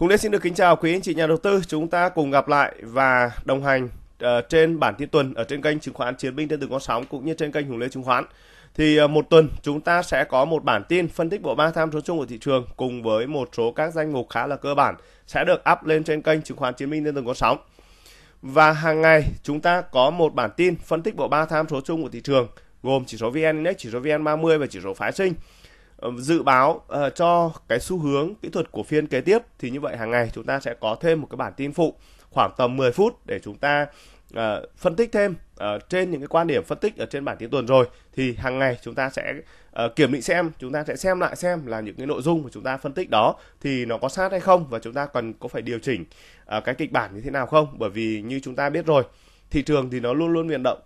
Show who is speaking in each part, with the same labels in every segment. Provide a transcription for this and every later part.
Speaker 1: Hùng Lê xin được kính chào quý anh chị nhà đầu tư. Chúng ta cùng gặp lại và đồng hành ờ, trên bản tin tuần ở trên kênh chứng khoán Chiến binh trên từng con sóng cũng như trên kênh Hùng Lê chứng khoán. Thì ờ, một tuần chúng ta sẽ có một bản tin phân tích bộ ba tham số chung của thị trường cùng với một số các danh mục khá là cơ bản sẽ được up lên trên kênh chứng khoán Chiến binh trên từng con sóng. Và hàng ngày chúng ta có một bản tin phân tích bộ ba tham số chung của thị trường gồm chỉ số VN Index, chỉ số VN30 và chỉ số phái sinh dự báo ờ, cho cái xu hướng kỹ thuật của phiên kế tiếp thì như vậy hàng ngày chúng ta sẽ có thêm một cái bản tin phụ khoảng tầm 10 phút để chúng ta ờ, phân tích thêm ờ, trên những cái quan điểm phân tích ở trên bản tin tuần rồi thì hàng ngày chúng ta sẽ kiểm định xem chúng ta sẽ xem lại xem là những cái nội dung mà chúng ta phân tích đó thì nó có sát hay không và chúng ta cần có phải điều chỉnh cái kịch bản như thế nào không bởi vì như chúng ta biết rồi thị trường thì nó luôn luôn biến động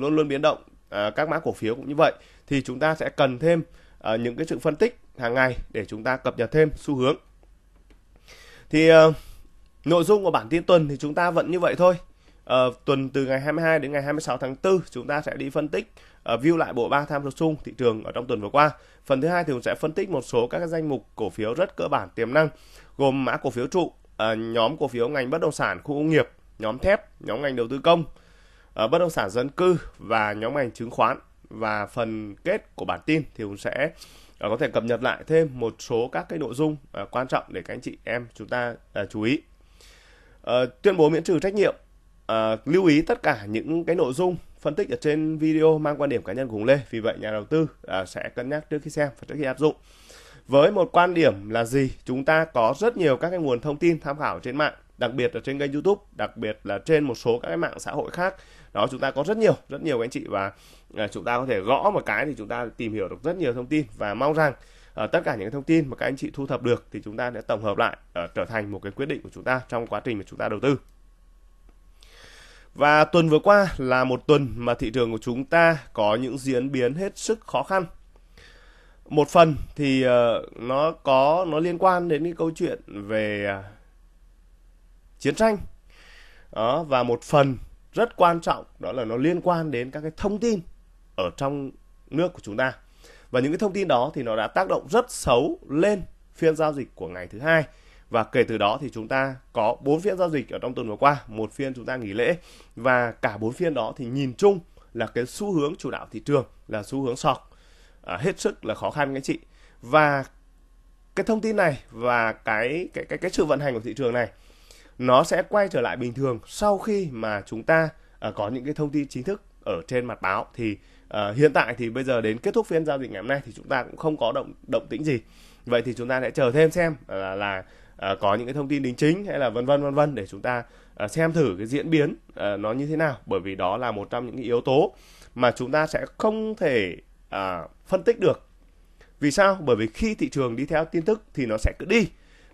Speaker 1: luôn luôn biến động các mã cổ phiếu cũng như vậy thì chúng ta sẽ cần thêm Ờ, những cái sự phân tích hàng ngày để chúng ta cập nhật thêm xu hướng thì uh, nội dung của bản tin tuần thì chúng ta vẫn như vậy thôi uh, tuần từ ngày 22 đến ngày 26 tháng 4 chúng ta sẽ đi phân tích uh, view lại bộ ba tham số Samsung thị trường ở trong tuần vừa qua phần thứ hai thì cũng sẽ phân tích một số các danh mục cổ phiếu rất cơ bản tiềm năng gồm mã cổ phiếu trụ uh, nhóm cổ phiếu ngành bất động sản khu công nghiệp nhóm thép nhóm ngành đầu tư công uh, bất động sản dân cư và nhóm ngành chứng khoán và phần kết của bản tin thì Hùng sẽ ờ, có thể cập nhật lại thêm một số các cái nội dung ờ, quan trọng để các anh chị em chúng ta ờ, chú ý. Tuyên bố miễn trừ trách nhiệm lưu ý tất cả những cái nội dung phân tích ở trên video mang quan điểm cá nhân của Hùng Lê. Vì vậy nhà đầu tư sẽ cân nhắc trước khi xem và trước khi áp dụng. Với một quan điểm là gì? Chúng ta có rất nhiều các cái nguồn thông tin tham khảo trên mạng, đặc biệt là trên kênh YouTube, đặc biệt là trên một số các cái mạng xã hội khác đó chúng ta có rất nhiều rất nhiều anh chị và à, chúng ta có thể gõ một cái thì chúng ta tìm hiểu được rất nhiều thông tin và mong rằng ở à, tất cả những thông tin mà các anh chị thu thập được thì chúng ta sẽ tổng hợp lại uh, trở thành một cái quyết định của chúng ta trong quá trình mà chúng ta đầu tư và tuần vừa qua là một tuần mà thị trường của chúng ta có những diễn biến hết sức khó khăn một phần thì nó có nó liên quan đến cái câu chuyện về chiến tranh đó và một phần rất quan trọng đó là nó liên quan đến các cái thông tin ở trong nước của chúng ta và những cái thông tin đó thì nó đã tác động rất xấu lên phiên giao dịch của ngày thứ hai và kể từ đó thì chúng ta có bốn phiên giao dịch ở trong tuần vừa qua một phiên chúng ta nghỉ lễ và cả bốn phiên đó thì nhìn chung là cái xu hướng chủ đạo thị trường là xu hướng sọc à, hết sức là khó khăn các chị và cái thông tin này và cái cái cái cái sự vận hành của thị trường này nó sẽ quay trở lại bình thường sau khi mà chúng ta uh, có những cái thông tin chính thức ở trên mặt báo thì uh, hiện tại thì bây giờ đến kết thúc phiên giao dịch ngày hôm nay thì chúng ta cũng không có động động tĩnh gì vậy thì chúng ta sẽ chờ thêm xem là là uh, có những cái thông tin đính chính hay là vân vân vân vân để chúng ta uh, xem thử cái diễn biến uh, nó như thế nào bởi vì đó là một trong những cái yếu tố mà chúng ta sẽ không thể uh, phân tích được vì sao bởi vì khi thị trường đi theo tin tức thì nó sẽ cứ đi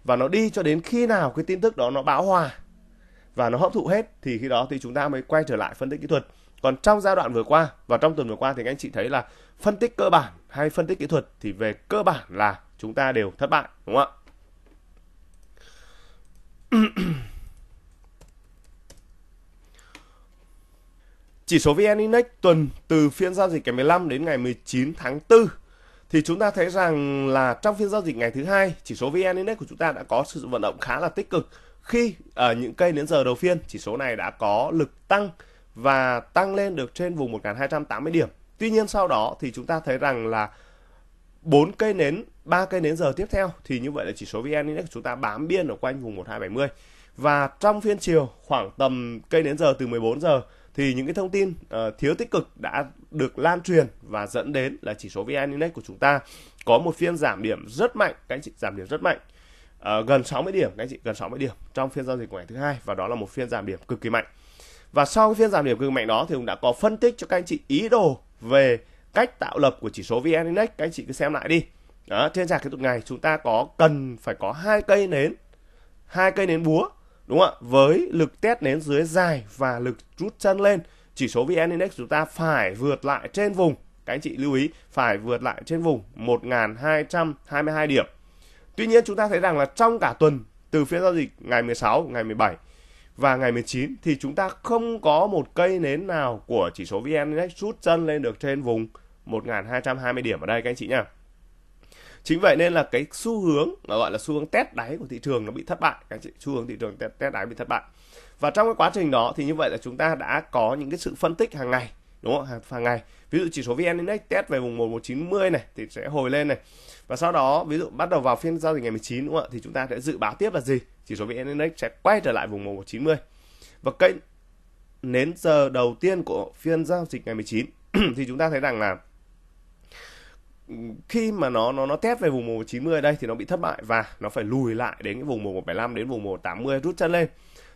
Speaker 1: và nó đi cho đến khi nào cái tin tức đó nó bão hòa và nó hấp thụ hết thì khi đó thì chúng ta mới quay trở lại phân tích kỹ thuật còn trong giai đoạn vừa qua và trong tuần vừa qua thì anh chị thấy là phân tích cơ bản hay phân tích kỹ thuật thì về cơ bản là chúng ta đều thất bại đúng không ạ Chỉ số VN Index tuần từ phiên giao dịch ngày 15 đến ngày 19 tháng 4 thì chúng ta thấy rằng là trong phiên giao dịch ngày thứ hai chỉ số VN Index của chúng ta đã có sự vận động khá là tích cực khi ở à, những cây đến giờ đầu phiên chỉ số này đã có lực tăng và tăng lên được trên vùng 1280 điểm. Tuy nhiên sau đó thì chúng ta thấy rằng là bốn cây nến, ba cây nến giờ tiếp theo thì như vậy là chỉ số VN Index của chúng ta bám biên ở quanh vùng 1270. Và trong phiên chiều khoảng tầm cây nến giờ từ 14 giờ thì những cái thông tin uh, thiếu tích cực đã được lan truyền và dẫn đến là chỉ số VN Index của chúng ta có một phiên giảm điểm rất mạnh, các anh chị giảm điểm rất mạnh. Uh, gần 60 điểm các anh chị, gần 60 điểm trong phiên giao dịch ngày thứ hai và đó là một phiên giảm điểm cực kỳ mạnh. Và sau cái phiên giảm điểm cực kỳ mạnh đó thì cũng đã có phân tích cho các anh chị ý đồ về cách tạo lập của chỉ số VN Index, các anh chị cứ xem lại đi. Đó, trên sàn kỹ thuật ngày chúng ta có cần phải có hai cây nến, hai cây nến búa đúng không ạ với lực test nến dưới dài và lực rút chân lên chỉ số vn index chúng ta phải vượt lại trên vùng các anh chị lưu ý phải vượt lại trên vùng 1.222 điểm tuy nhiên chúng ta thấy rằng là trong cả tuần từ phiên giao dịch ngày 16 ngày 17 và ngày 19 thì chúng ta không có một cây nến nào của chỉ số VN Index rút chân lên được trên vùng 1.220 điểm ở đây các anh chị nhá chính vậy nên là cái xu hướng gọi là xu hướng test đáy của thị trường nó bị thất bại các chị xu hướng thị trường test, test đáy bị thất bại và trong cái quá trình đó thì như vậy là chúng ta đã có những cái sự phân tích hàng ngày đúng không hàng, hàng ngày ví dụ chỉ số vn index test về vùng 1190 này thì sẽ hồi lên này và sau đó ví dụ bắt đầu vào phiên giao dịch ngày 19 đúng không ạ thì chúng ta sẽ dự báo tiếp là gì chỉ số vn index sẽ quay trở lại vùng 1190 và kênh nến giờ đầu tiên của phiên giao dịch ngày 19 thì chúng ta thấy rằng là khi mà nó nó nó test về vùng 190 đây thì nó bị thất bại và nó phải lùi lại đến cái vùng 175 đến vùng 180 rút chân lên.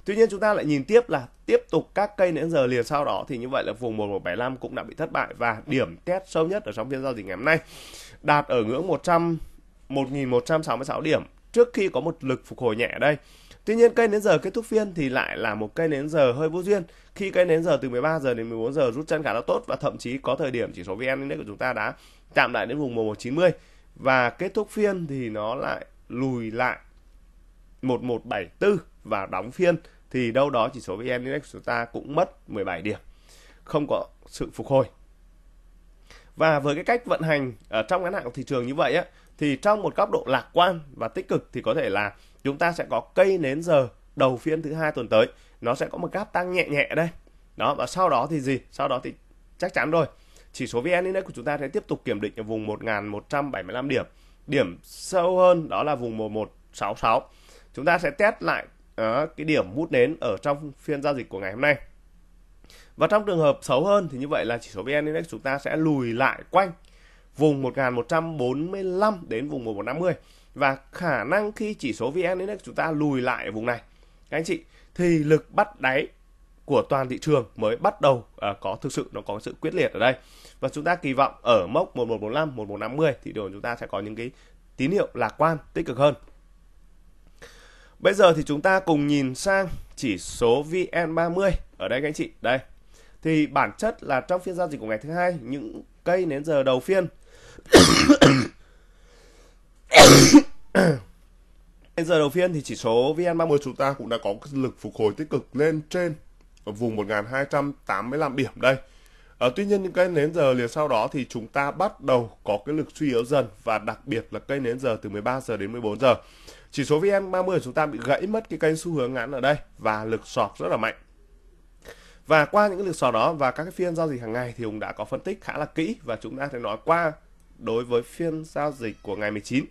Speaker 1: Tuy nhiên chúng ta lại nhìn tiếp là tiếp tục các cây đến giờ liền sau đó thì như vậy là vùng 1175 cũng đã bị thất bại và điểm test sâu nhất ở trong phiên giao dịch ngày hôm nay đạt ở ngưỡng 100 1166 điểm trước khi có một lực phục hồi nhẹ đây Tuy nhiên cây nến giờ kết thúc phiên thì lại là một cây nến giờ hơi vô duyên khi cây nến giờ từ 13 giờ đến 14 giờ rút chân khá là tốt và thậm chí có thời điểm chỉ số VN Index của chúng ta đã chạm lại đến vùng 1190 và kết thúc phiên thì nó lại lùi lại 1174 và đóng phiên thì đâu đó chỉ số VN Index của chúng ta cũng mất 17 điểm. Không có sự phục hồi và với cái cách vận hành ở ờ, trong ngắn hạn của thị trường như vậy á thì trong một góc độ lạc quan và tích cực thì có thể là chúng ta sẽ có cây nến giờ đầu phiên thứ hai tuần tới nó sẽ có một gap tăng nhẹ nhẹ đây đó và sau đó thì gì sau đó thì chắc chắn rồi chỉ số vn index của chúng ta sẽ tiếp tục kiểm định ở vùng 1175 điểm điểm sâu hơn đó là vùng 1166 chúng ta sẽ test lại uh, cái điểm hút nến ở trong phiên giao dịch của ngày hôm nay và trong trường hợp xấu hơn thì như vậy là chỉ số VN Index chúng ta sẽ lùi lại quanh vùng 1145 đến vùng 1150 và khả năng khi chỉ số VN Index chúng ta lùi lại ở vùng này các anh chị thì lực bắt đáy của toàn thị trường mới bắt đầu uh, có thực sự nó có sự quyết liệt ở đây và chúng ta kỳ vọng ở mốc 1145 1150 thì điều chúng ta sẽ có những cái tín hiệu lạc quan tích cực hơn bây giờ thì chúng ta cùng nhìn sang chỉ số VN30 ở đây các anh chị đây thì bản chất là trong phiên giao dịch của ngày thứ hai những cây nến giờ đầu phiên
Speaker 2: nến giờ đầu phiên thì chỉ số VN30 chúng ta cũng đã có lực phục hồi tích cực lên trên ở vùng 285 điểm đây. ở ờ, tuy nhiên những cây nến giờ liền sau đó thì chúng ta bắt
Speaker 1: đầu có cái lực suy yếu dần và đặc biệt là cây nến giờ từ 13 giờ đến 14 giờ. Chỉ số VN30 chúng ta bị gãy mất cái cây xu hướng ngắn ở đây và lực sọt rất là mạnh và qua những cái lượt sò đó và các cái phiên giao dịch hàng ngày thì Hùng đã có phân tích khá là kỹ và chúng ta sẽ nói qua đối với phiên giao dịch của ngày 19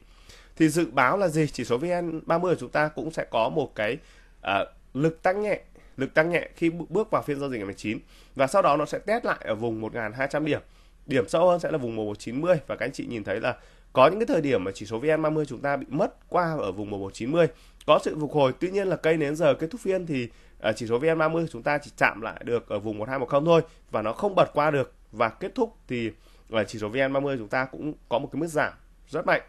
Speaker 1: thì dự báo là gì chỉ số VN30 của chúng ta cũng sẽ có một cái uh, lực tăng nhẹ lực tăng nhẹ khi bước vào phiên giao dịch ngày 19 và sau đó nó sẽ test lại ở vùng 1.200 điểm điểm sâu hơn sẽ là vùng 1190 và các anh chị nhìn thấy là có những cái thời điểm mà chỉ số VN30 chúng ta bị mất qua ở vùng 1190 có sự phục hồi tuy nhiên là cây đến giờ kết thúc phiên thì à, chỉ số VN30 chúng ta chỉ chạm lại được ở vùng 1210 thôi và nó không bật qua được và kết thúc thì à, chỉ số VN30 chúng ta cũng có một cái mức giảm rất mạnh.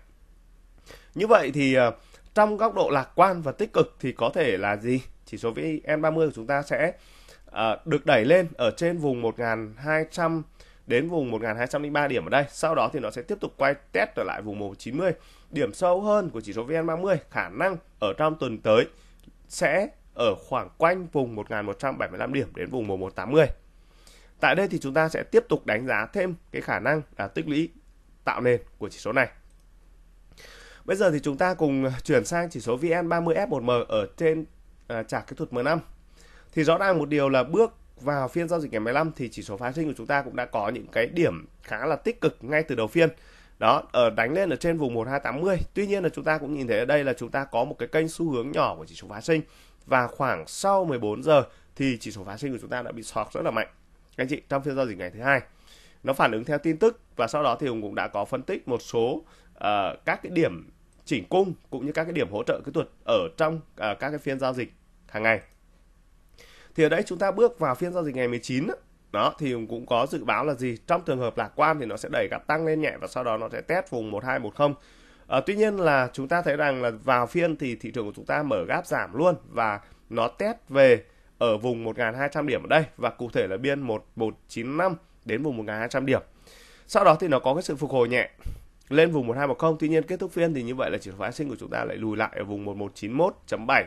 Speaker 1: Như vậy thì à, trong góc độ lạc quan và tích cực thì có thể là gì? Chỉ số VN30 của chúng ta sẽ được đẩy lên ở trên vùng 1200 đến vùng 1203 điểm ở đây, sau đó thì nó sẽ tiếp tục quay test trở lại vùng 190 điểm sâu hơn của chỉ số VN30 khả năng ở trong tuần tới sẽ ở khoảng quanh vùng 1175 điểm đến vùng 1180. Tại đây thì chúng ta sẽ tiếp tục đánh giá thêm cái khả năng là tích lũy tạo nền của chỉ số này. Bây giờ thì chúng ta cùng chuyển sang chỉ số VN30F1M ở trên à, chart kỹ thuật M5. Thì rõ ràng một điều là bước vào phiên giao dịch ngày 15 thì chỉ số phái sinh của chúng ta cũng đã có những cái điểm khá là tích cực ngay từ đầu phiên đó ở ờ, đánh lên ở trên vùng 1280 tuy nhiên là chúng ta cũng nhìn thấy ở đây là chúng ta có một cái kênh xu hướng nhỏ của chỉ số phá sinh và khoảng sau 14 giờ thì chỉ số phá sinh của chúng ta đã bị sọt rất là mạnh anh chị trong phiên giao dịch ngày thứ hai nó phản ứng theo tin tức và sau đó thì hùng cũng đã có phân tích một số uh, các cái điểm chỉnh cung cũng như các cái điểm hỗ trợ kỹ thuật ở trong uh, các cái phiên giao dịch hàng ngày thì ở đây chúng ta bước vào phiên giao dịch ngày 19 ấy, đó thì cũng có dự báo là gì trong trường hợp lạc quan thì nó sẽ đẩy gặp tăng lên nhẹ và sau đó nó sẽ test vùng 1210 à, ờ, tuy nhiên là chúng ta thấy rằng là vào phiên thì thị trường của chúng ta mở gáp giảm luôn và nó test về ở vùng 1.200 điểm ở đây và cụ thể là biên 1195 đến vùng 1.200 điểm sau đó thì nó có cái sự phục hồi nhẹ lên vùng 1210 tuy nhiên kết thúc phiên thì như vậy là chỉ số phái sinh của chúng ta lại lùi lại ở vùng 1191.7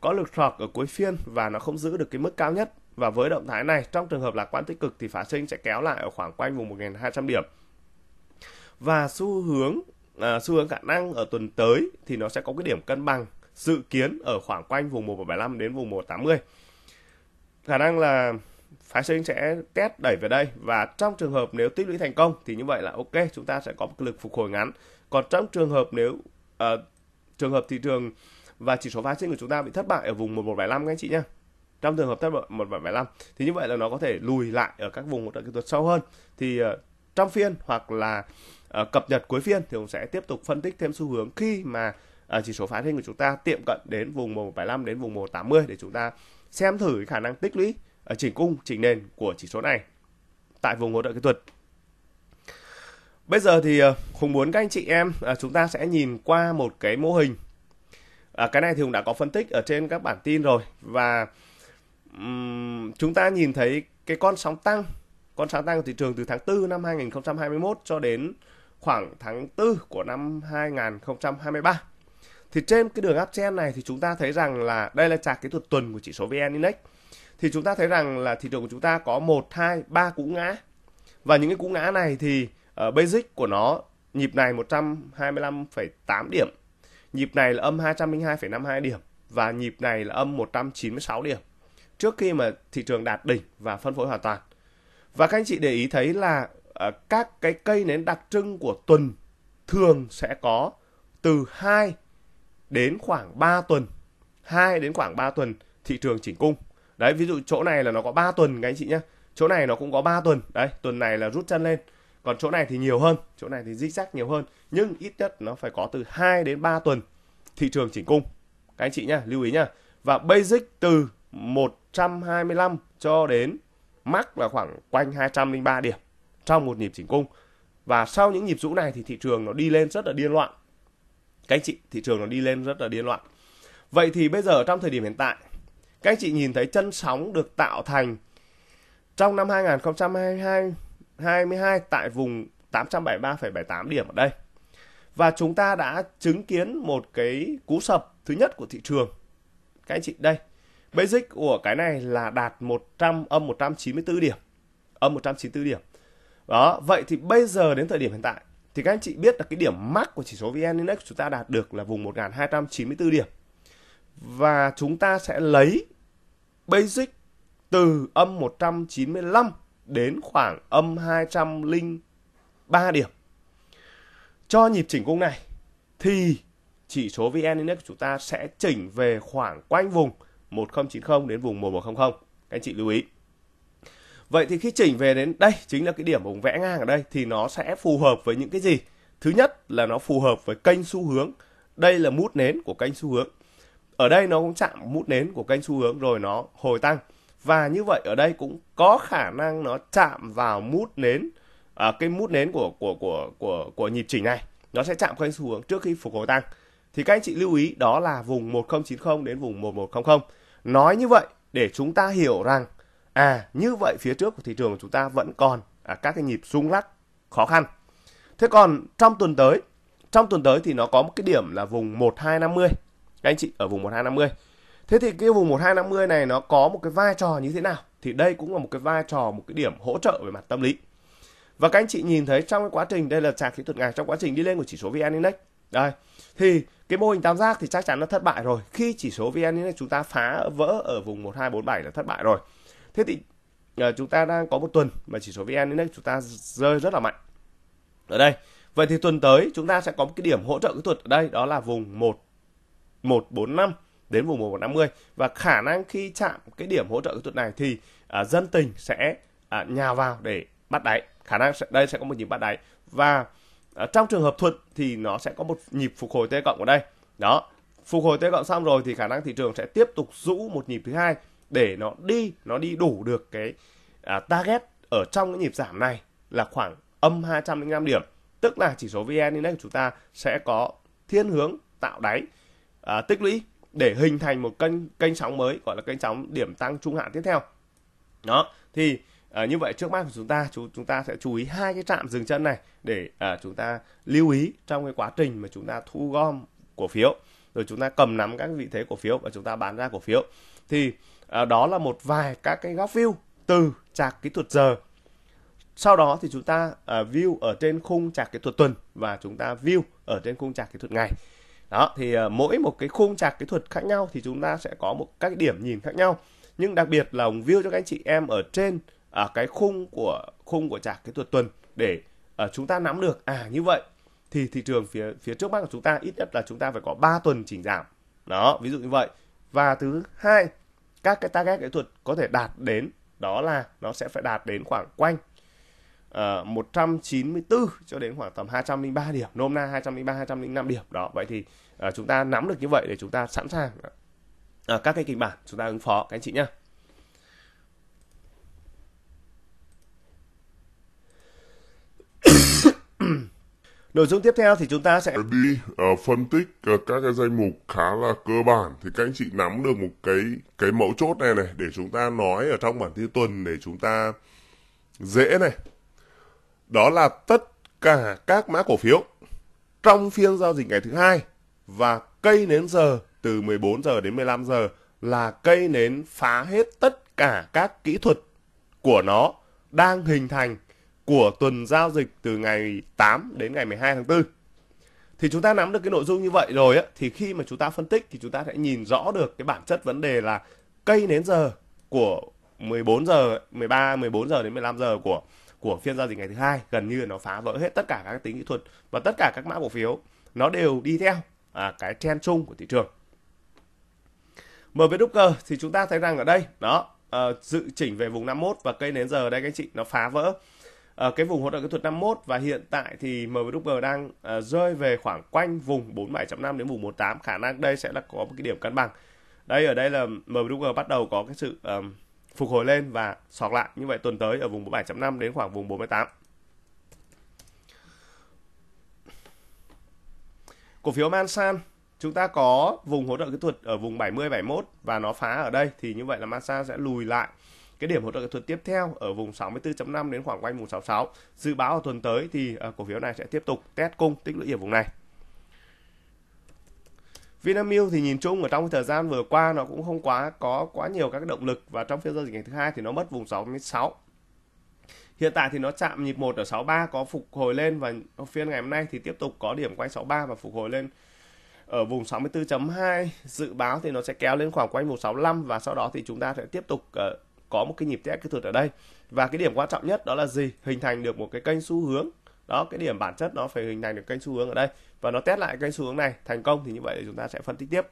Speaker 1: có lực thọc ở cuối phiên và nó không giữ được cái mức cao nhất và với động thái này, trong trường hợp lạc quan tích cực thì phá sinh sẽ kéo lại ở khoảng quanh vùng 1.200 điểm. Và xu hướng à, xu hướng khả năng ở tuần tới thì nó sẽ có cái điểm cân bằng dự kiến ở khoảng quanh vùng 175 đến vùng 180. Khả năng là phá sinh sẽ test đẩy về đây và trong trường hợp nếu tích lũy thành công thì như vậy là ok chúng ta sẽ có một lực phục hồi ngắn còn trong trường hợp nếu uh, trường hợp thị trường và chỉ số phá sinh của chúng ta bị thất bại ở vùng 1175 các anh chị nhé trong trường hợp thấp độ 1,75 thì như vậy là nó có thể lùi lại ở các vùng hỗ trợ kỹ thuật sâu hơn thì uh, trong phiên hoặc là uh, cập nhật cuối phiên thì cũng sẽ tiếp tục phân tích thêm xu hướng khi mà uh, chỉ số phá hình của chúng ta tiệm cận đến vùng 175 đến vùng 180 để chúng ta xem thử khả năng tích lũy uh, chỉnh cung chỉnh nền của chỉ số này tại vùng hỗ trợ kỹ thuật Bây giờ thì Hùng muốn các anh chị em chúng ta sẽ nhìn qua một cái mô hình. À, cái này thì Hùng đã có phân tích ở trên các bản tin rồi và chúng ta nhìn thấy cái con sóng tăng con sóng tăng của thị trường từ tháng 4 năm 2021 cho đến khoảng tháng 4 của năm 2023 thì trên cái đường uptrend này thì chúng ta thấy rằng là đây là chart kỹ thuật tuần của chỉ số VN Index thì chúng ta thấy rằng là thị trường của chúng ta có 1, 2, 3 cú ngã và những cái cú ngã này thì uh, basic của nó nhịp này 125,8 điểm nhịp này là âm 202,52 điểm và nhịp này là âm 196 điểm trước khi mà thị trường đạt đỉnh và phân phối hoàn toàn. Và các anh chị để ý thấy là ờ, các cái cây nến đặc trưng của tuần thường sẽ có từ 2 đến khoảng 3 tuần. 2 đến khoảng 3 tuần thị trường chỉnh cung. Đấy, ví dụ chỗ này là nó có 3 tuần các anh chị nhé. Chỗ này nó cũng có 3 tuần. Đấy, tuần này là rút chân lên. Còn chỗ này thì nhiều hơn, chỗ này thì zigzag nhiều hơn. Nhưng ít nhất nó phải có từ 2 đến 3 tuần thị trường chỉnh cung. Các anh chị nhé, lưu ý nhá Và basic từ 125 cho đến mắc là khoảng quanh 203 điểm trong một nhịp chỉnh cung. Và sau những nhịp rũ này thì thị trường nó đi lên rất là điên loạn. Các anh chị, thị trường nó đi lên rất là điên loạn. Vậy thì bây giờ trong thời điểm hiện tại, các anh chị nhìn thấy chân sóng được tạo thành trong năm 2022 22 tại vùng 873,78 điểm ở đây. Và chúng ta đã chứng kiến một cái cú sập thứ nhất của thị trường. Các anh chị đây, Basic của cái này là đạt 100 âm 194 điểm. Âm 194 điểm. Đó, vậy thì bây giờ đến thời điểm hiện tại thì các anh chị biết là cái điểm max của chỉ số VN Index chúng ta đạt được là vùng 1294 điểm. Và chúng ta sẽ lấy basic từ âm 195 đến khoảng âm 203 điểm. Cho nhịp chỉnh cung này thì chỉ số VN Index của chúng ta sẽ chỉnh về khoảng quanh vùng 1294 1090 đến vùng 1100. Các anh chị lưu ý. Vậy thì khi chỉnh về đến đây chính là cái điểm vùng vẽ ngang ở đây thì nó sẽ phù hợp với những cái gì? Thứ nhất là nó phù hợp với kênh xu hướng. Đây là mút nến của kênh xu hướng. Ở đây nó cũng chạm mút nến của kênh xu hướng rồi nó hồi tăng. Và như vậy ở đây cũng có khả năng nó chạm vào mút nến à, cái mút nến của của của của của nhịp chỉnh này nó sẽ chạm kênh xu hướng trước khi phục hồi tăng thì các anh chị lưu ý đó là vùng 1090 đến vùng 1100 nói như vậy để chúng ta hiểu rằng à như vậy phía trước của thị trường của chúng ta vẫn còn à, các cái nhịp rung lắc khó khăn thế còn trong tuần tới trong tuần tới thì nó có một cái điểm là vùng 1250 các anh chị ở vùng 1250 thế thì cái vùng 1250 này nó có một cái vai trò như thế nào thì đây cũng là một cái vai trò một cái điểm hỗ trợ về mặt tâm lý và các anh chị nhìn thấy trong cái quá trình đây là chart kỹ thuật ngày trong quá trình đi lên của chỉ số VN Index đây thì cái mô hình tam giác thì chắc chắn nó thất bại rồi khi chỉ số vn index chúng ta phá vỡ ở vùng 1247 là thất bại rồi thế thì ờ, chúng ta đang có một tuần mà chỉ số vn index chúng ta rơi rất là mạnh ở đây vậy thì tuần tới chúng ta sẽ có một cái điểm hỗ trợ kỹ thuật ở đây đó là vùng 1 145 đến vùng 150 và khả năng khi chạm cái điểm hỗ trợ kỹ thuật này thì à, dân tình sẽ à, nhào vào để bắt đáy khả năng sẽ, đây sẽ có một nhịp bắt đáy và trong trường hợp thuận thì nó sẽ có một nhịp phục hồi T cộng ở đây đó phục hồi T cộng xong rồi thì khả năng thị trường sẽ tiếp tục rũ một nhịp thứ hai để nó đi nó đi đủ được cái à, target ở trong cái nhịp giảm này là khoảng âm 205 điểm tức là chỉ số VN Index của chúng ta sẽ có thiên hướng tạo đáy à, tích lũy để hình thành một kênh kênh sóng mới gọi là kênh sóng điểm tăng trung hạn tiếp theo đó thì À, như vậy trước mắt của chúng ta chúng chúng ta sẽ chú ý hai cái trạm dừng chân này để à, chúng ta lưu ý trong cái quá trình mà chúng ta thu gom cổ phiếu rồi chúng ta cầm nắm các vị thế cổ phiếu và chúng ta bán ra cổ phiếu thì à, đó là một vài các cái góc view từ chạc kỹ thuật giờ sau đó thì chúng ta uh, view ở trên khung chạc kỹ thuật tuần và chúng ta view ở trên khung chạc kỹ thuật ngày đó thì uh, mỗi một cái khung chạc kỹ thuật khác nhau thì chúng ta sẽ có một các điểm nhìn khác nhau nhưng đặc biệt là ông view cho các anh chị em ở trên à, cái khung của khung của chạc cái tuần tuần để à, chúng ta nắm được à như vậy thì thị trường phía phía trước mắt của chúng ta ít nhất là chúng ta phải có 3 tuần chỉnh giảm đó ví dụ như vậy và thứ hai các cái target kỹ thuật có thể đạt đến đó là nó sẽ phải đạt đến khoảng quanh uh, à, 194 cho đến khoảng tầm 203 điểm nôm na 203 205 điểm đó vậy thì uh, chúng ta nắm được như vậy để chúng ta sẵn sàng uh, các cái kịch bản chúng ta ứng phó các anh chị nhé
Speaker 2: Nội dung tiếp theo thì chúng ta sẽ đi uh, phân tích uh, các cái danh mục khá là cơ bản thì các anh chị nắm được một cái cái mẫu chốt này này để chúng ta nói ở trong bản tin tuần để chúng ta dễ này. Đó là tất cả các mã cổ phiếu trong phiên giao dịch ngày thứ hai và cây nến giờ
Speaker 1: từ 14 giờ đến 15 giờ là cây nến phá hết tất cả các kỹ thuật của nó đang hình thành của tuần giao dịch từ ngày 8 đến ngày 12 tháng 4. Thì chúng ta nắm được cái nội dung như vậy rồi á, thì khi mà chúng ta phân tích thì chúng ta sẽ nhìn rõ được cái bản chất vấn đề là cây nến giờ của 14 giờ 13 14 giờ đến 15 giờ của của phiên giao dịch ngày thứ hai gần như nó phá vỡ hết tất cả các tính kỹ thuật và tất cả các mã cổ phiếu nó đều đi theo à, cái trend chung của thị trường. Mở với Docker thì chúng ta thấy rằng ở đây đó à, dự chỉnh về vùng 51 và cây nến giờ đây các anh chị nó phá vỡ ở ờ, cái vùng hỗ trợ kỹ thuật 51 và hiện tại thì MWG đang ờ, rơi về khoảng quanh vùng 47.5 đến vùng 18 khả năng đây sẽ là có một cái điểm cân bằng đây ở đây là MWG bắt đầu có cái sự um, phục hồi lên và sọc lại như vậy tuần tới ở vùng 47.5 đến khoảng vùng 48 cổ phiếu Mansan chúng ta có vùng hỗ trợ kỹ thuật ở vùng 70 71 và nó phá ở đây thì như vậy là Mansan sẽ lùi lại cái điểm hỗ trợ kỹ thuật tiếp theo ở vùng 64.5 đến khoảng quanh vùng 66. Dự báo vào tuần tới thì à, cổ phiếu này sẽ tiếp tục test cung tích lũy ở vùng này. Vinamilk thì nhìn chung ở trong thời gian vừa qua nó cũng không quá có quá nhiều các động lực và trong phiên giao dịch ngày thứ hai thì nó mất vùng 66. Hiện tại thì nó chạm nhịp 1 ở 63 có phục hồi lên và phiên ngày hôm nay thì tiếp tục có điểm quanh 63 và phục hồi lên ở vùng 64.2 dự báo thì nó sẽ kéo lên khoảng quanh vùng 65 và sau đó thì chúng ta sẽ tiếp tục ờ, có một cái nhịp test kỹ thuật ở đây và cái điểm quan trọng nhất đó là gì hình thành được một cái kênh xu hướng đó cái điểm bản chất nó phải hình thành được kênh xu hướng ở đây và nó test lại kênh xu hướng này thành công thì như vậy chúng ta sẽ phân tích tiếp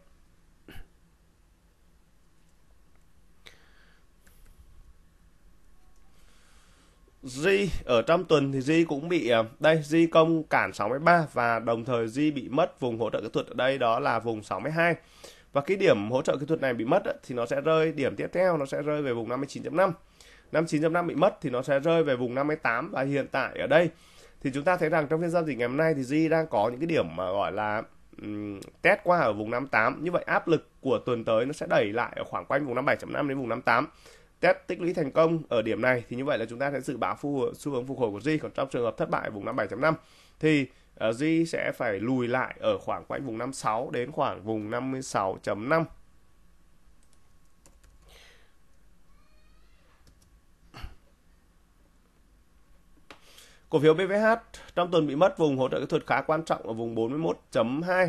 Speaker 1: Di ở trong tuần thì Di cũng bị à, đây Di công cản 63 và đồng thời Di bị mất vùng hỗ trợ kỹ thuật ở đây đó là vùng 62 và cái điểm hỗ trợ kỹ thuật này bị mất thì nó sẽ rơi điểm tiếp theo nó sẽ rơi về vùng 59.5 59.5 bị mất thì nó sẽ rơi về vùng 58 và hiện tại ở đây thì chúng ta thấy rằng trong phiên giao dịch ngày hôm nay thì Di đang có những cái điểm mà gọi là um, test qua ở vùng 58 như vậy áp lực của tuần tới nó sẽ đẩy lại ở khoảng quanh vùng 57.5 đến vùng 58 test tích lũy thành công ở điểm này thì như vậy là chúng ta sẽ dự báo phù xu hướng phục hồi của Di còn trong trường hợp thất bại ở vùng 57.5 thì uh, sẽ phải lùi lại ở khoảng quanh vùng 56 đến khoảng vùng 56.5 Cổ phiếu BVH trong tuần bị mất vùng hỗ trợ kỹ thuật khá quan trọng ở vùng 41.2.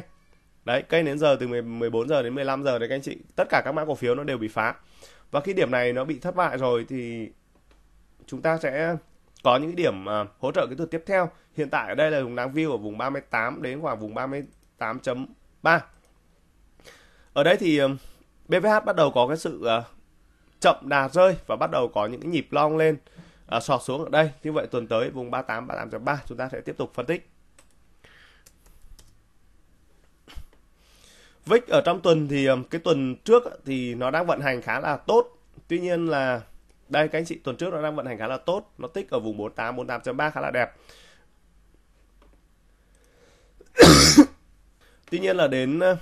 Speaker 1: Đấy, cây đến giờ từ 14 giờ đến 15 giờ đấy các anh chị, tất cả các mã cổ phiếu nó đều bị phá. Và khi điểm này nó bị thất bại rồi thì chúng ta sẽ có những điểm uh, hỗ trợ kỹ thuật tiếp theo hiện tại ở đây là vùng đáng view ở vùng 38 đến khoảng vùng 38.3 ở đây thì uh, à, BVH bắt đầu có cái sự uh, chậm đà rơi và bắt đầu có những cái nhịp long lên uh, sọt xuống ở đây như vậy tuần tới vùng 38 38.3 chúng ta sẽ tiếp tục phân tích VIX ở trong tuần thì cái tuần trước thì nó đang vận hành khá là tốt tuy nhiên là đây các anh chị tuần trước nó đang vận hành khá là tốt nó tích ở vùng 48 48.3 khá là đẹp tuy nhiên là đến ờ,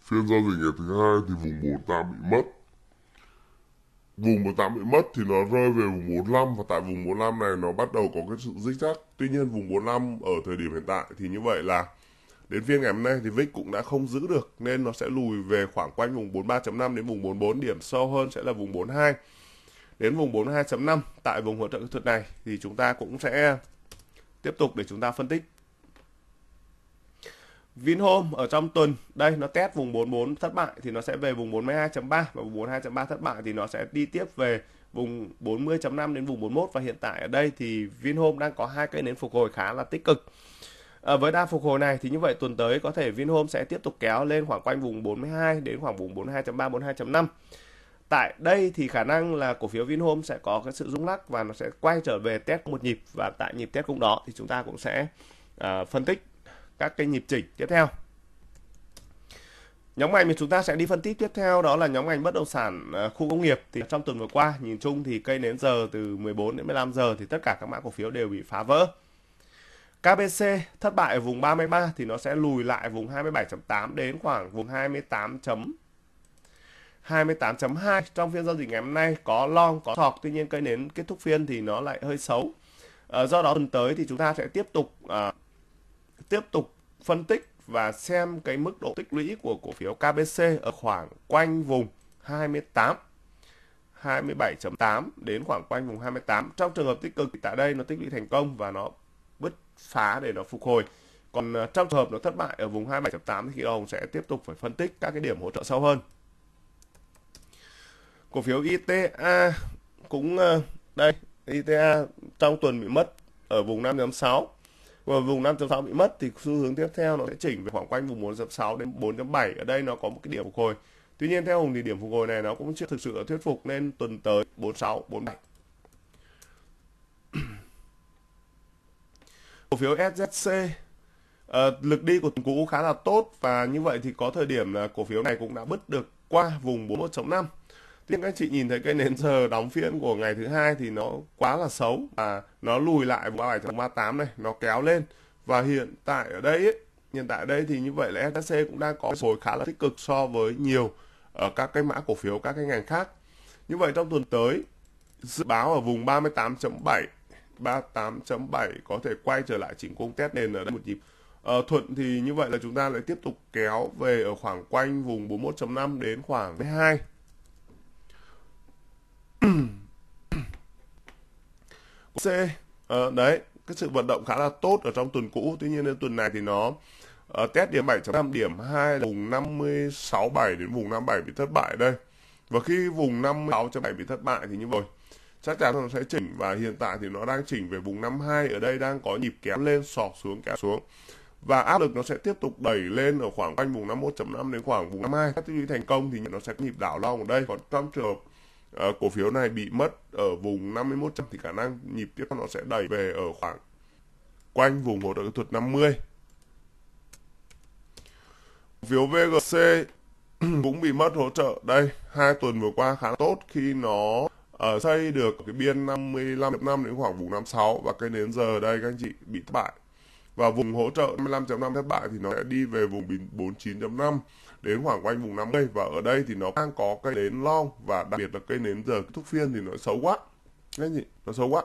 Speaker 3: phiên giao
Speaker 2: dịch ngày thứ hai thì vùng 48 bị mất vùng 48 bị mất thì nó rơi về vùng 45 và tại vùng 45 này nó bắt đầu có cái sự dích chắc tuy nhiên vùng 45 ở thời điểm hiện tại thì như vậy là đến phiên ngày hôm nay thì VIX cũng đã không giữ được nên nó sẽ lùi về khoảng quanh vùng 43.5 đến vùng 44 điểm sâu hơn sẽ là vùng 42 đến vùng
Speaker 1: 42.5 tại vùng hỗ trợ kỹ thuật này thì chúng ta cũng sẽ tiếp tục để chúng ta phân tích. Vinhome ở trong tuần đây nó test vùng 44 thất bại thì nó sẽ về vùng 42.3 và vùng 42.3 thất bại thì nó sẽ đi tiếp về vùng 40.5 đến vùng 41 và hiện tại ở đây thì Vinhome đang có hai cây nến phục hồi khá là tích cực. À, với đa phục hồi này thì như vậy tuần tới có thể Vinhome sẽ tiếp tục kéo lên khoảng quanh vùng 42 đến khoảng vùng 42.3 42.5 tại đây thì khả năng là cổ phiếu Vinhome sẽ có cái sự rung lắc và nó sẽ quay trở về test một nhịp và tại nhịp test cũng đó thì chúng ta cũng sẽ uh, phân tích các cái nhịp chỉnh tiếp theo. Nhóm ngành mà chúng ta sẽ đi phân tích tiếp theo đó là nhóm ngành bất động sản à, khu công nghiệp thì trong tuần vừa qua nhìn chung thì cây nến giờ từ 14 đến 15 giờ thì tất cả các mã cổ phiếu đều bị phá vỡ. KBC thất bại ở vùng 33 thì nó sẽ lùi lại vùng 27.8 đến khoảng vùng 28. 28.2 trong phiên giao dịch ngày hôm nay có long có thọc tuy nhiên cây nến kết thúc phiên thì nó lại hơi xấu à, do đó tuần tới thì chúng ta sẽ tiếp tục à, tiếp tục phân tích và xem cái mức độ tích lũy của cổ phiếu KBC ở khoảng quanh vùng 28 27.8 đến khoảng quanh vùng 28 trong trường hợp tích cực thì tại đây nó tích lũy thành công và nó bứt phá để nó phục hồi còn ờ, trong trường hợp nó thất bại ở vùng 27.8 thì ông sẽ tiếp tục phải phân tích các cái điểm hỗ trợ sâu hơn cổ phiếu ITA cũng ờ, đây ITA trong tuần bị mất ở vùng 5.6 và vùng 5.6 bị mất thì xu hướng tiếp theo nó sẽ chỉnh về khoảng quanh vùng 4.6 đến 4.7 ở đây nó có một cái điểm phục hồi tuy nhiên theo Hùng thì điểm phục hồi này nó cũng chưa thực sự thuyết phục nên tuần tới 46 47 cổ phiếu SZC
Speaker 2: à, ờ, lực đi của tuần cũ khá là tốt và như vậy thì có thời điểm là cổ phiếu này cũng đã bứt được qua vùng 41.5 Tuy các chị nhìn thấy cái nến giờ đóng phiên của ngày thứ hai thì nó quá là xấu và nó lùi lại 3738 này, nó kéo lên. Và hiện tại ở đây ấy, hiện tại ở đây thì như vậy là SHC cũng đang có hồi khá là tích cực so với nhiều ở các cái mã cổ phiếu các cái ngành khác. Như vậy trong tuần tới dự báo ở vùng 38.7 38.7 có thể quay trở lại chỉnh cung test nền ở đây một nhịp. Ờ, thuận thì như vậy là chúng ta lại tiếp tục kéo về ở khoảng quanh vùng 41.5 đến khoảng 12 C à, ờ, đấy cái sự vận động khá là tốt ở trong tuần cũ tuy nhiên tuần này thì nó uh, test điểm 7.5 điểm 2 là vùng 56.7 đến vùng 57 bị thất bại đây và khi vùng 56.7 bị thất bại thì như vậy chắc chắn nó sẽ chỉnh và hiện tại thì nó đang chỉnh về vùng 52 ở đây đang có nhịp kéo lên sọt xuống kéo xuống và áp lực nó sẽ tiếp tục đẩy lên ở khoảng quanh vùng 51.5 đến khoảng vùng 52 các tư duy thành công thì nó sẽ có nhịp đảo long ở đây còn trong trường hợp Ờ, cổ phiếu này bị mất ở vùng 5100 thì khả năng nhịp tiếp theo nó sẽ đẩy về ở khoảng quanh vùng hỗ trợ kỹ thuật 50. Cổ phiếu VGC cũng bị mất hỗ trợ đây hai tuần vừa qua khá tốt khi nó ở ờ, uh, xây được cái biên 55.5 đến khoảng vùng 56 và cái đến giờ đây các anh chị bị thất bại và vùng hỗ trợ 55.5 thất bại thì nó sẽ đi về vùng 49.5 đến khoảng quanh vùng 50 và ở đây thì nó đang có cây nến long và đặc biệt là cây nến giờ thúc phiên thì nó xấu quá cái gì nó xấu quá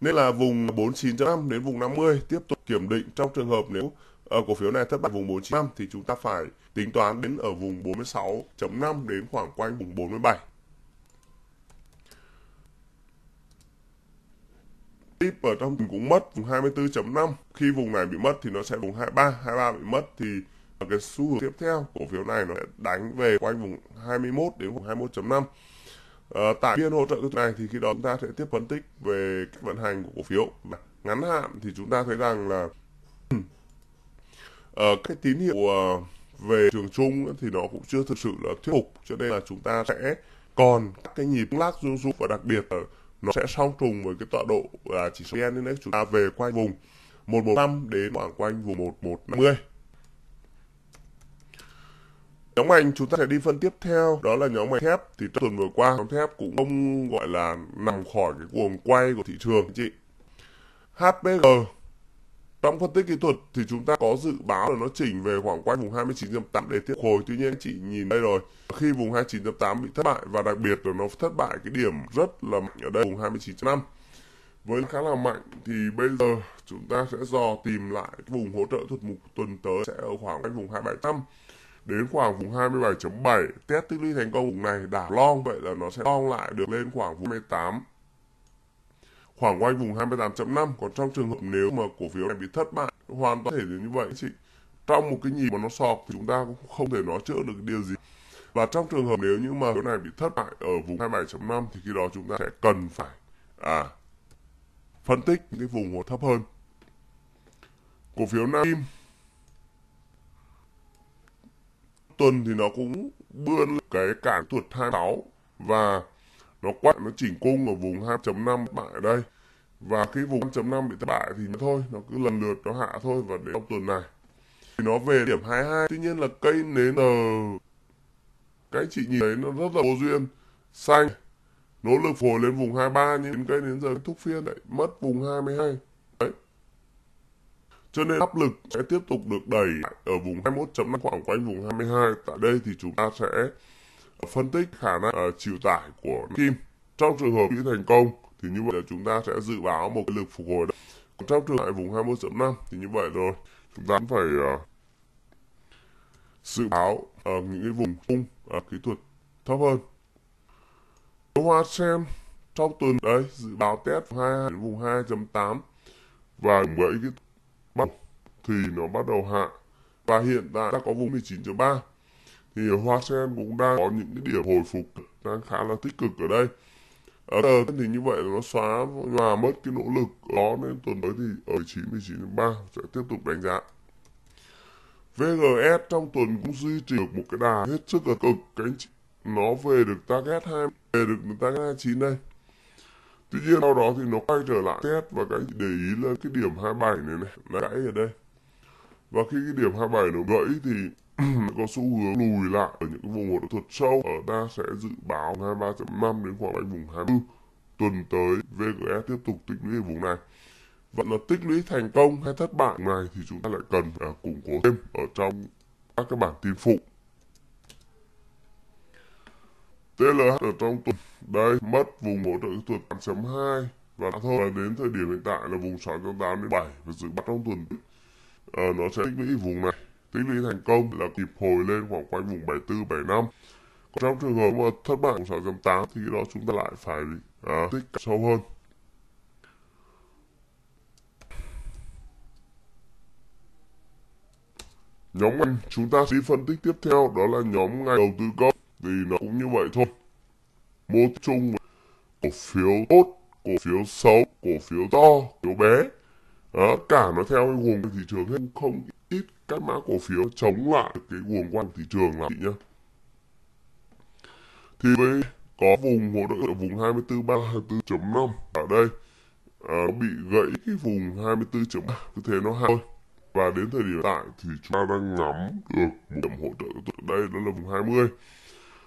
Speaker 2: nên là vùng 49.5 đến vùng 50 tiếp tục kiểm định trong trường hợp nếu ở ờ, cổ phiếu này thất bại vùng 49.5 thì chúng ta phải tính toán đến ở vùng 46.5 đến khoảng quanh vùng 47. Tiếp ở trong cũng mất vùng 24.5 khi vùng này bị mất thì nó sẽ vùng 23, 23 bị mất thì và cái xu hướng tiếp theo cổ phiếu này nó sẽ đánh về quanh vùng 21 đến vùng 21.5. À, ờ, tại phiên hỗ trợ này thì khi đó chúng ta sẽ tiếp phân tích về cách vận hành của cổ phiếu. Ngắn hạn thì chúng ta thấy rằng là uh, cái tín hiệu uh, về trường chung thì nó cũng chưa thực sự là thuyết phục cho nên là chúng ta sẽ còn các cái nhịp lắc rung rung và đặc biệt là nó sẽ song trùng với cái tọa độ là chỉ số VN Index chúng ta về quanh vùng 115 đến khoảng quanh vùng 1150 Nhóm ngành chúng ta sẽ đi phân tiếp theo đó là nhóm ngành thép thì trong tuần vừa qua nhóm thép cũng không gọi là nằm khỏi cái cuồng quay của thị trường chị. HPG trong phân tích kỹ thuật thì chúng ta có dự báo là nó chỉnh về khoảng quanh vùng 29.8 để tiếp hồi. Tuy nhiên chị nhìn đây rồi, khi vùng 29.8 bị thất bại và đặc biệt là nó thất bại cái điểm rất là mạnh ở đây vùng 29.5 với khá là mạnh thì bây giờ chúng ta sẽ dò tìm lại vùng hỗ trợ thuật mục tuần tới sẽ ở khoảng quanh vùng 2700 đến khoảng vùng 27.7 test tích lũy thành công vùng này đảo long vậy là nó sẽ long lại được lên khoảng vùng 28 khoảng quanh vùng 28.5 còn trong trường hợp nếu mà cổ phiếu này bị thất bại hoàn toàn thể đến như vậy chị trong một cái nhịp mà nó sọc thì chúng ta cũng không thể nói chữa được điều gì và trong trường hợp nếu như mà cái này bị thất bại ở vùng 27.5 thì khi đó chúng ta sẽ cần phải à phân tích những cái vùng thấp hơn cổ phiếu Nam tuần thì nó cũng bươn cái cản tuột 26 và nó quét nó chỉnh cung ở vùng 2.5 bại đây và cái vùng 5.5 bị thất bại thì thôi nó cứ lần lượt nó hạ thôi và đến trong tuần này thì nó về điểm 22 tuy nhiên là cây nến ở cái chị nhìn thấy nó rất là vô duyên xanh nỗ lực phổi lên vùng 23 nhưng cây đến giờ kết thúc phiên lại mất vùng 22 cho nên áp lực sẽ tiếp tục được đẩy ở vùng 21.5 khoảng quanh vùng 22. Tại đây thì chúng ta sẽ ờ, phân tích khả năng uh, chịu tải của kim. Trong trường hợp kỹ thành công thì như vậy là chúng ta sẽ dự báo một lực phục hồi. Còn trong trường hợp vùng 21.5 thì như vậy rồi. Chúng ta phải uh, dự báo ở uh, những cái vùng cung uh, kỹ thuật thấp hơn. Hoa xem trong tuần đấy dự báo test 22 đến vùng 2.8 và với cái mắt thì nó bắt đầu hạ và hiện tại đã có vùng 19.3
Speaker 3: thì hoa sen cũng đang có những cái điểm hồi phục đang khá là tích cực ở đây ở
Speaker 2: tờ thì như vậy nó xóa nhòa mất cái nỗ lực đó nên tuần tới thì ở 9 19.3 sẽ tiếp tục đánh giá VGS trong tuần cũng duy trì được một cái đà hết sức là cực cánh nó về được target 2 về được target 29 đây
Speaker 3: Tuy nhiên sau đó thì nó quay trở lại test và cái để ý là cái điểm 27 này này là gãy ở đây. Và khi cái điểm 27 nó gãy thì
Speaker 2: có xu hướng lùi
Speaker 3: lại ở những cái vùng hội thuật sâu ở ta sẽ dự báo 23.5 đến khoảng quanh vùng 24 tuần tới VGS tiếp tục tích lũy ở vùng này vẫn là tích lũy thành công hay thất bại này thì chúng ta lại cần uh, củng cố thêm ở trong các cái bản tin phụ TLH ở trong tuần đây mất vùng hỗ trợ kỹ thuật 8.2 và thôi là đến thời điểm hiện tại là vùng 6.8 đến 7 và dự báo trong tuần à, nó sẽ tích lũy vùng này tích lũy thành công là kịp hồi lên khoảng quanh vùng 74 75 còn trong trường hợp mà thất bại vùng 6.8 thì đó chúng ta lại phải à, tích sâu hơn Nhóm ngành chúng ta sẽ phân tích tiếp theo đó là nhóm ngành đầu tư công vì nó cũng như vậy thôi. một chung cổ phiếu tốt, cổ phiếu xấu, cổ phiếu to, cổ phiếu bé. Đó, cả nó theo cái guồng thị trường hết không ít các mã cổ phiếu chống lại cái guồng quanh thị trường là nhá. Thì với có vùng hỗ trợ vùng 24 34.5 ở đây à, bị gãy cái vùng 24.3 cứ thế nó hạ thôi và đến thời điểm tại thì chúng ta đang ngắm được một điểm hỗ trợ đây đó là vùng 20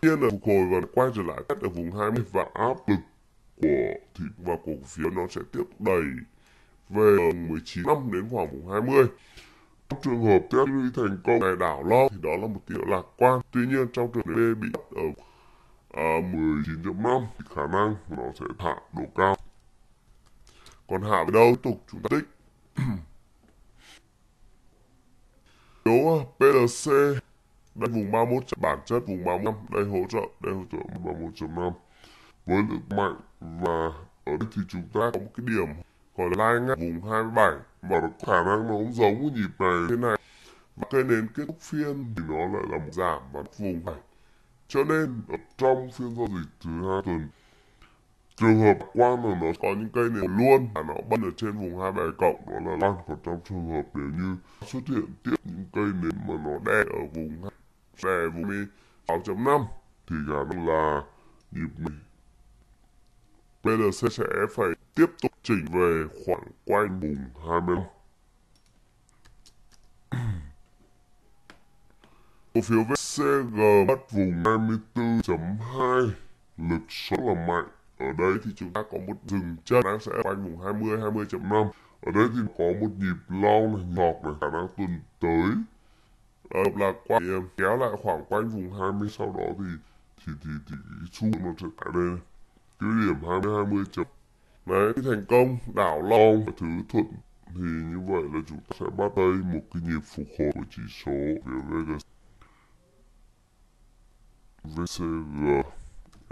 Speaker 3: nhiên là phục hồi và quay trở lại test ở vùng 20 và áp lực của thị và cổ phiếu nó sẽ tiếp đẩy về 19 năm đến khoảng vùng 20. Trong trường hợp test đi thành công này đảo lo thì đó là một tín hiệu lạc quan. Tuy nhiên trong trường hợp B bị ở à, 19 năm thì khả năng nó sẽ hạ độ cao. Còn hạ về đâu tục chúng ta tích. Yếu PLC đây vùng 31 bản chất vùng 35 đây hỗ trợ đây hỗ trợ 31.5 với lượng mạnh và ở đây thì chúng ta có một cái điểm gọi là lai ngang vùng 27 và khả năng nó cũng giống với nhịp này thế này và cây nến kết thúc phiên thì nó lại làm giảm và vùng này cho nên ở trong phiên giao dịch thứ hai tuần trường hợp quan là nó có những cây này luôn và nó bắt ở trên vùng hai bài cộng đó là lan còn trong trường hợp nếu như xuất hiện tiếp những cây nến mà nó đè ở vùng 2 về vùng mi 6.5 thì khả năng là nhịp mi BLC sẽ phải tiếp tục chỉnh về khoảng quanh vùng 25. Cổ phiếu VCG bắt vùng 24.2 lực số là mạnh ở đây thì chúng ta có một dừng chân đang sẽ quanh vùng 20 20.5 ở đây thì có một nhịp lao này ngọt này khả năng tuần tới độc ờ, lạc quay em kéo lại khoảng quanh vùng 20 sau đó thì thì thì thì xu nó sẽ tại đây cứ điểm 20 20 chấm đấy cái thành công đảo long và thứ thuận thì như vậy là chúng ta sẽ bắt tay một cái nhịp phục hồi của chỉ số về Vegas VCG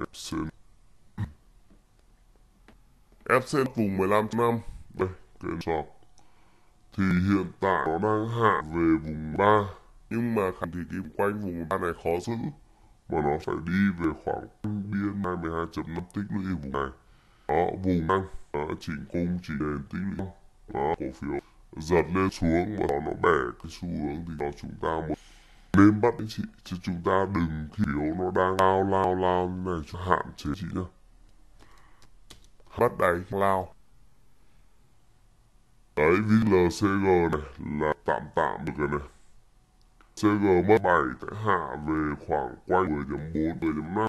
Speaker 3: Epson Epson vùng 15 năm đây cái sọc thì hiện tại nó đang hạ về vùng 3 nhưng mà thì kim quanh vùng 3 này khó giữ mà nó phải đi về khoảng biên 22.5 tích lũy vùng này. Đó, vùng năng đó, chỉnh cung chỉ nền tích lũy đó, cổ phiếu giật lên xuống và nó bẻ cái xu hướng thì nó chúng ta muốn nên bắt anh chị chứ chúng ta đừng khi nó đang lao lao lao như này cho hạn chế chị nhá bắt đáy lao đấy VLCG này là tạm tạm được rồi này CGM Mark 7 tại hạ về khoảng quanh 10.4, 10.5.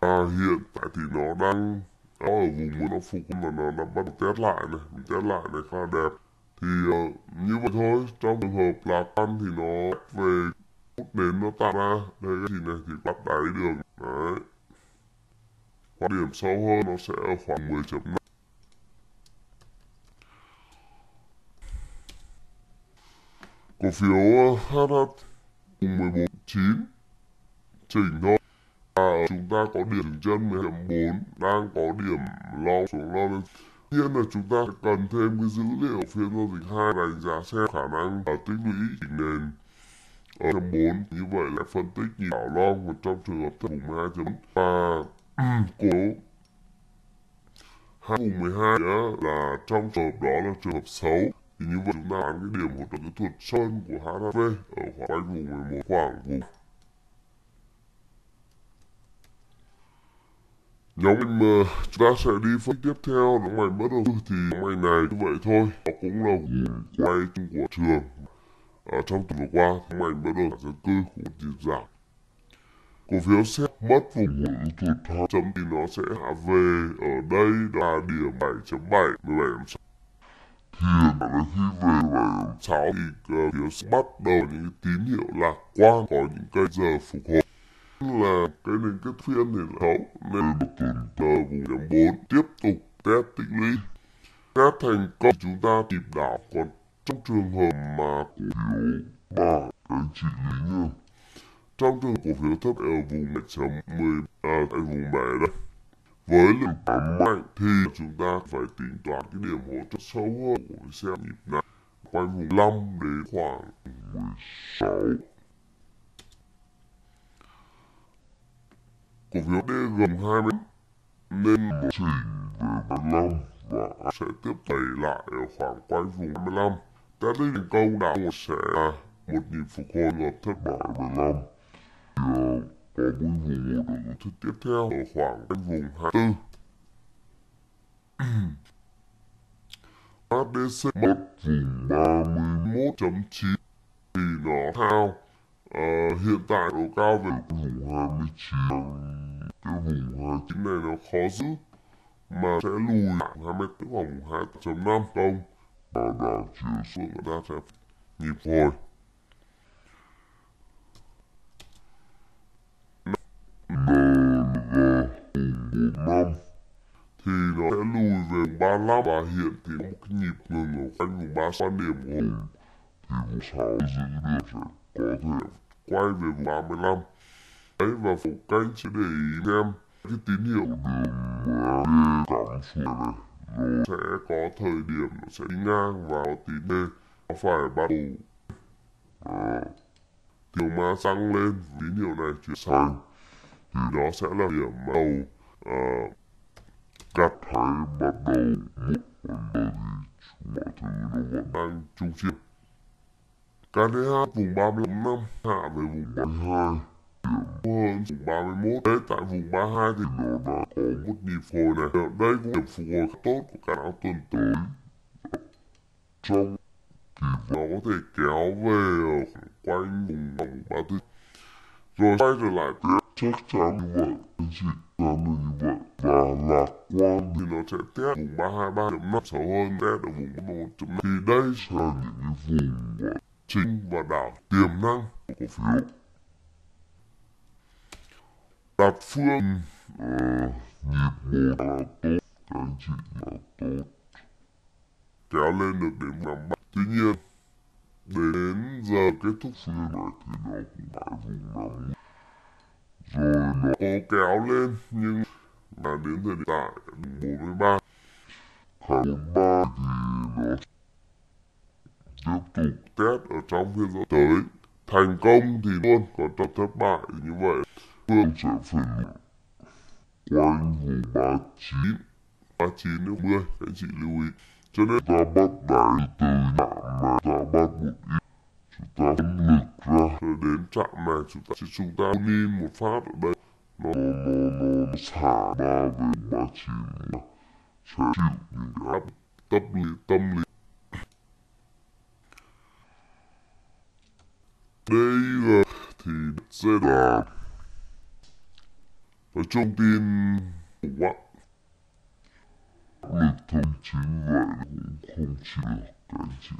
Speaker 3: À, hiện tại thì nó đang nó ở vùng mới nó phục là nó đã bắt đầu test lại này, mình test lại này khá đẹp. Thì uh, như vậy thôi, trong trường hợp là căn thì nó về hút đến nó tạo ra đây cái gì này thì bắt đáy được. đấy quan điểm sâu hơn nó sẽ ở khoảng 10.5 Cổ phiếu ờ, HH 149 chỉnh thôi. và chúng ta có điểm chân 14 đang có điểm lo xuống lo lên nhiên là chúng ta cần thêm cái dữ liệu phiên giao dịch hai đánh giá xem khả năng ở tích lũy chỉnh nền ở trăm bốn như vậy là phân tích nhìn bảo lo một trong trường hợp vùng 12 chấm và cổ hai vùng 12 đó là trong trường hợp đó là trường hợp xấu thì như vậy chúng ta bán cái điểm hỗ trợ kỹ thuật sơn của HRV ở khoảng quanh vùng 11 khoảng vùng nhóm ngành M chúng ta sẽ đi phân tiếp theo nhóm mày bất đầu thì nhóm ngành này như vậy thôi nó cũng là quay chung của trường ở trong tuần vừa qua nhóm mày bất đầu dân cư cũng chỉ giảm cổ phiếu sẽ mất vùng tụt hai chấm thì nó sẽ hạ về ở đây là điểm 7.7 17.6 Hiền bảo khi về và sáu thì uh, bắt đầu những tín hiệu lạc quan có những cái giờ phục hồi là cái nền kết phiên thì là 6 nên được tuần tờ vùng nhóm 4 tiếp tục test tích lũy test thành công chúng ta tìm đảo còn trong trường hợp mà cổ phiếu ba anh chị lý như trong trường cổ phiếu thấp ở vùng 7.10 à tại vùng 7 đây với lực bấm mạnh thì chúng ta phải tính toán cái điểm hỗ trợ sâu hơn của cái xe nhịp này quanh vùng 5 đến khoảng 16 cổ phiếu D gần 20 nên một chỉ về 15 và sẽ tiếp tẩy lại ở khoảng quanh vùng 25 Test lên thành công đã một sẽ một nhịp phục hồi ngập thất bại 15 Điều có buổi mùa được thích tiếp theo ở khoảng quanh vùng 24. ADC bắt vùng 31.9 thì nó cao. À, hiện tại độ cao về vùng 29. Cái vùng 29 này nó khó giữ mà sẽ lùi khoảng mét tới vòng 2.5 không và đảo chiều xuống ở đa sẽ nhịp hồi. NLV cùng năm thì nó sẽ lùi về 35 và hiện thì có một nhịp ngừng ở quanh vùng 3 quan điểm của Hùng thì vùng 6 giữ được sẽ có thể quay về vùng 35 đấy và phụ canh sẽ để ý em cái tín hiệu đường mà cắm xuống này rồi sẽ có thời điểm nó sẽ đi ngang vào tín D nó phải bắt đầu à, tiêu ma tăng lên tín hiệu này chuyển sang thì đó sẽ là điểm đầu uh, các thấy bắt đầu một bởi vì mọi thứ nó vẫn đang chung chia KD2 vùng 35 năm hạ về vùng 32 hơn vùng 31 Thế tại vùng 32 thì nó đã có một nhịp hồi này Ở đây cũng điểm phục hồi tốt của cả áo tuần tới Trong thì nó có thể kéo về quanh vùng vòng 34 Rồi quay trở lại phía chắc chắn như vậy anh chị làm là như vậy và lạc quan thì nó sẽ test vùng ba hai ba điểm năm xấu hơn test ở vùng một chấm thì đây sẽ là những vùng của chính và đảo tiềm năng của cổ phiếu đặt phương uh, nhịp một là tốt anh chị là tốt kéo lên được đến năm bạn tuy nhiên đến giờ kết thúc phiên này thì nó cũng tại vùng năm rồi nó có kéo lên nhưng mà đến thời điểm tại 43 tháng 3 thì nó tiếp tục test ở trong phiên giao tới thành công thì luôn còn tập thất bại như vậy phương sẽ phải quanh vùng 39 39 đến 10 các anh chị lưu ý cho nên ta bắt đáy từ giảm mà ta bắt một ít ta vươn ra đến chạm này chúng ta chúng ta nên một phát ở đây nó nó nó, nó xả ba về ba chín sẽ chịu những áp tâm lý tâm lý đây là thì sẽ là ở trong tin của bạn lịch thông chính vậy cũng không chỉ là cái gì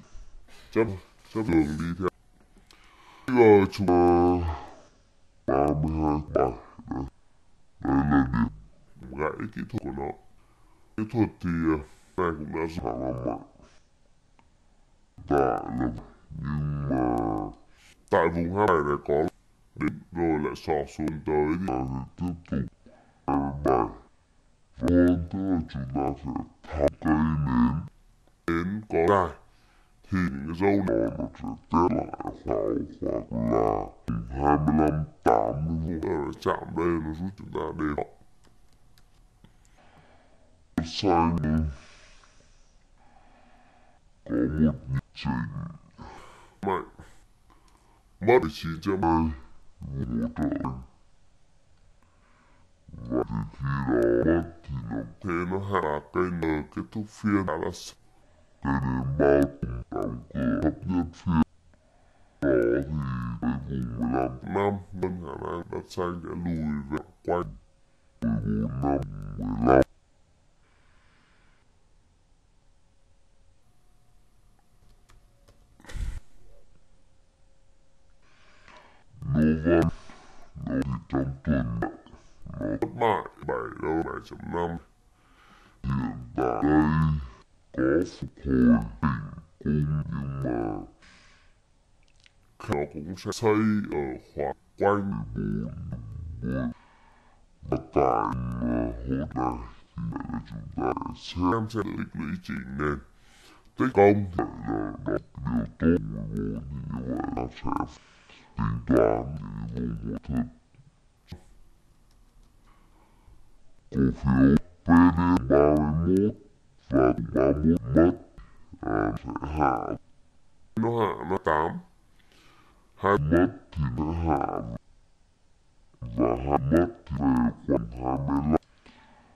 Speaker 3: chắc chắc đường đi theo giờ chúng ta 32 bài đấy. đây là điểm gãy kỹ thuật của nó kỹ thuật thì này ờ, cũng đã giảm là mạnh tại là nhưng mà tại vùng hai này có đến rồi lại sò xuống tới thì tiếp tục hai ờ, bài vâng tức là chúng ta sẽ thọc cây nến nến có đài thì cái dấu này mà trực tiếp lại khoảng hoặc là 25 80 vụ chạm đây nó giúp chúng ta đều sang có một trình mạnh mất 920 hỗ trợ và thì khi đó mất thì nó thế nó hạ kênh kết thúc phiên đã là Thế đến ba tuần tàu cờ hấp nhân phía đó thì tới vùng 15 năm nên hà năng đã sang đã lùi về quanh 14 năm 15 văn, nó thì trong tuần nó thất bại 7 đâu chấm năm. phục hồi bình cung nhưng mà Kheo cũng sẽ xây ở khoảng quanh bốn bốn Và tại hốt này thì là chúng ta xem xem lịch lý trình nên Tích công thì là đọc điều tốt của bố thì như vậy là sẽ tính toán những ngôn ngữ thực Cổ phiếu PD31 và 31 mất à, sẽ hạ nó hạ nó tám hai mất thì nó hạ và hai mất thì về khoảng 25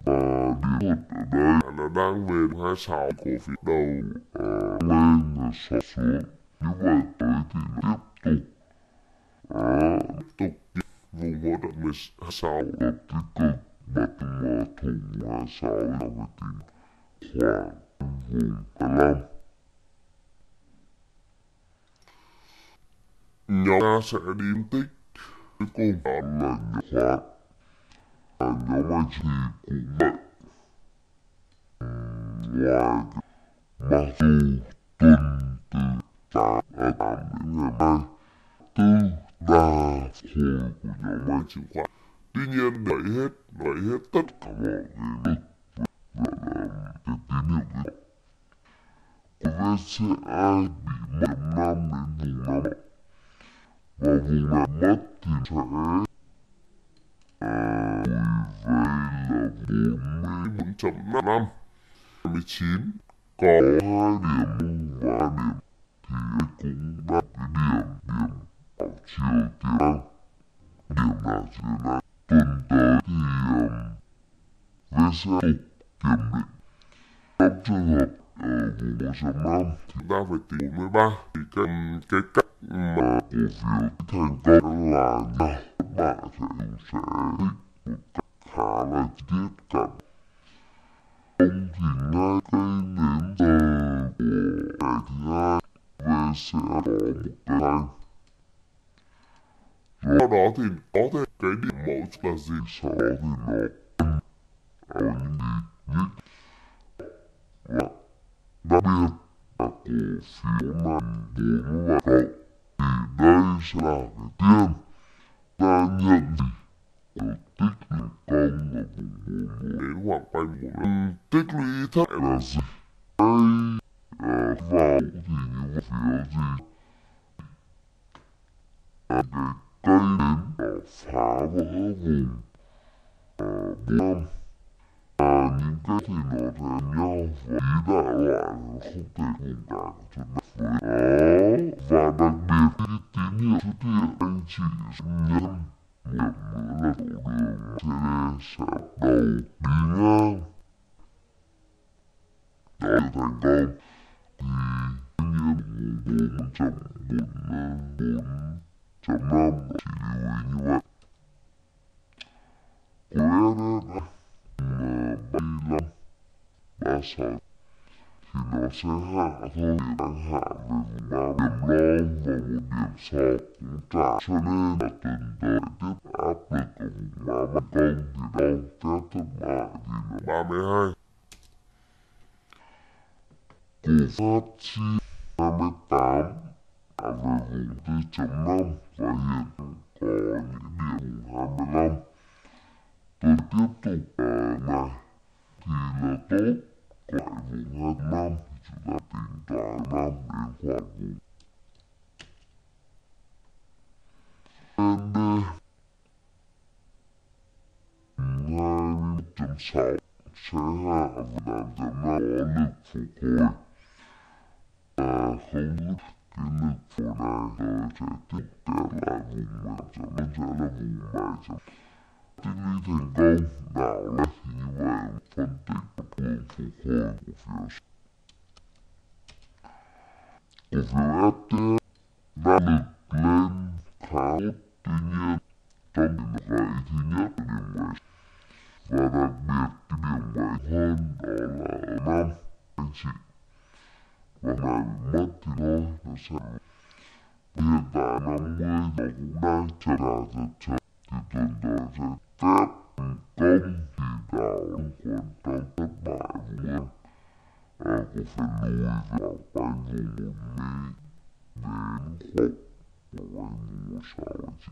Speaker 3: và điểm thuật ở đây là đang về 26 của phía đầu à, lên và sọt xuống như vậy tới thì nó tiếp tục à, tiếp tục vùng hỗ trợ 16 là tích cực và từ thủ 26 là về tính Hoàng dạ. dạ. Nhóm A sẽ điếm tích cuối cùng đó là nhóm Hoàng. Và nhóm A chỉ cũng vậy. Ngoài mặc dù tuần từ 8 à 8 đến ngày mai, tư đa khối của nhóm A chịu khoản. Tuy nhiên đẩy hết, đẩy hết tất cả mọi người việc VCI bị mạnh nam đến vùng nam và vùng nam mất thì sẽ à, về là bốn mươi chấm năm mươi chín có hai điểm và điểm thì anh cũng đạt cái điểm điểm ở chiều thứ ba điểm là chiều này tuần tới thì um, VCI kiểm định các trường hợp ở vùng bờ Sầm Nam thì ta phải tính 43 thì cái, cái cách mà cổ phiếu thành công là nào bạn sẽ sẽ thích một cách khá là tiết cận ông thì ngay cây nến giờ của ngày thứ hai về sẽ có một cái hành do đó thì có thể cái điểm mẫu là gì sau đó thì nó ở ờ, những gì nhất hoặc ờ, đã biết là cổ phiếu nằm vốn là cậu thì đây sẽ là cái tiên ta nhận gì cổ tích thành công ở vùng bốn đến hoặc quanh một lần tích lũy ừ, thất là gì đây là vào thì như phiếu gì là cái cây đến đã phá vỡ vùng ờ, bốn năm à, những cái thì nó thèm nhau và ý đại loại không thể cùng cả chuyện này với đó và đặc biệt khi tín hiệu xuất hiện anh chỉ nhân điểm nữa là độ đường CD sẽ đầu đi ngang đó là thành công thì anh em bốn bốn chấm bốn bốn chấm năm chỉ lưu ý như vậy có lẽ nên mà 35 36 thì nó sẽ hạ thôi thì đang hạ về vùng 3 điểm long và một điểm sọt cũng trả cho nên là tuần tới tiếp áp lực ở vùng 3 ban công thì đau phép thất bại vì là 32 cổ phát chi 38 hạ về vùng 4.5 và hiện có những điểm năm tôi tiếp tục uh, ờ, này thì là tốt một vùng 25 thì chúng ta tính toán 5 đến khoảng vùng ND 21.6 sẽ hạ và làm giảm nào có lực phục hồi và không dứt cái lực phục này rồi sẽ tiếp theo lại vùng 7 sẽ là vùng 7 tích lũy thành công đạo lách như vậy phân tích tập hướng phục hồi cổ phiếu cổ phiếu FTS đã được lên khá tốt tuy nhiên trong điểm gãy thứ nhất là điểm gãy và đặc biệt cái điểm gãy hơn đó là ở năm anh chị và này mất thì thôi nó sẽ hiện tại 50 nó cũng đang chờ đà giật chờ thì tuần tới sẽ 在天地万物中，爸爸妈妈是，爱护我们最棒的人，我们互相帮助，互相学习。